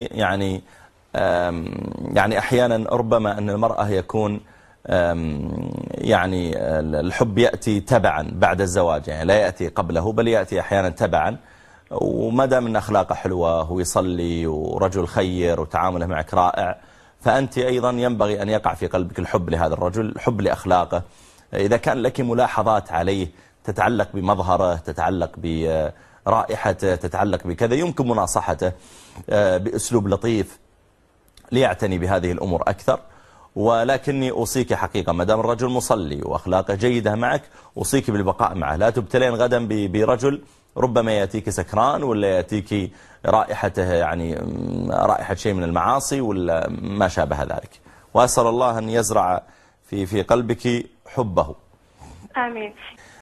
يعني يعني أحيانا ربما أن المرأة يكون يعني الحب يأتي تبعا بعد الزواج يعني لا يأتي قبله بل يأتي أحيانا تبعا وما دام أن أخلاقه حلوة ويصلي ورجل خير وتعامله معك رائع فأنت أيضا ينبغي أن يقع في قلبك الحب لهذا الرجل الحب لأخلاقه إذا كان لك ملاحظات عليه تتعلق بمظهره تتعلق ب رائحة تتعلق بكذا يمكن مناصحته آه، بأسلوب لطيف ليعتني بهذه الأمور أكثر ولكني أوصيك حقيقة ما دام الرجل مصلي وأخلاقه جيدة معك أوصيك بالبقاء معه لا تبتلين غدا برجل ربما يأتيك سكران ولا يأتيك رائحته يعني رائحة شيء من المعاصي ولا ما شابه ذلك وأسأل الله أن يزرع في في قلبك حبه آمين